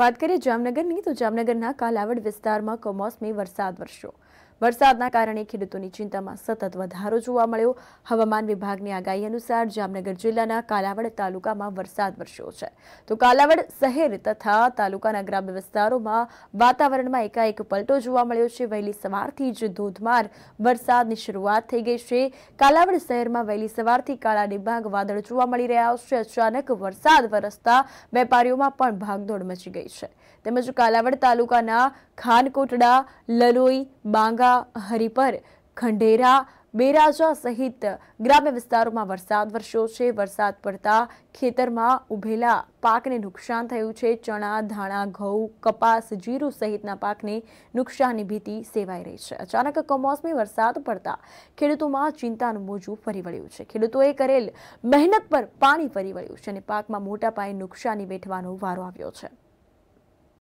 વાત કરીએ જામનગરની તો જામનગરના કાલાવડ વિસ્તારમાં કમોસમી વરસાદ વરસ્યો વરસાદના કારણે ખેડૂતોની ચિંતામાં સતત વધારો જોવા મળ્યો હવામાન વિભાગની આગાહી અનુસાર જામનગર જિલ્લાના કાલાવડ તાલુકામાં વરસાદ વરસ્યો છે તો કાલાવડ શહેર તથા તાલુકાના ગ્રામ્ય વિસ્તારોમાં વાતાવરણમાં એકાએક પલટો જોવા મળ્યો છે વહેલી સવારથી જ ધોધમાર વરસાદની શરૂઆત થઈ ગઈ છે કાલાવડ શહેરમાં વહેલી સવારથી કાળા ડિબાંગ વાદળ જોવા મળી રહ્યા છે અચાનક વરસાદ વરસતા વેપારીઓમાં પણ ભાગદોડ મચી ગઈ છે તેમજ કાલાવડ તાલુકાના ખાનકોટડા લલોઈ બાંગા ઝઘડિયા હરિપર ખંડેરા બેરાજા સહિત ગ્રામ્ય વિસ્તારોમાં વરસાદ વરસ્યો છે વરસાદ પડતા ખેતરમાં ઉભેલા પાકને નુકસાન થયું છે ચણા ધાણા ઘઉં કપાસ જીરું સહિતના પાકને નુકસાનની ભીતિ સેવાઈ રહી છે અચાનક કમોસમી વરસાદ પડતા ખેડૂતોમાં ચિંતાનું મોજું ફરી વળ્યું છે ખેડૂતોએ કરેલ મહેનત પર પાણી ફરી વળ્યું છે અને પાકમાં મોટા પાયે નુકસાની વેઠવાનો વારો આવ્યો છે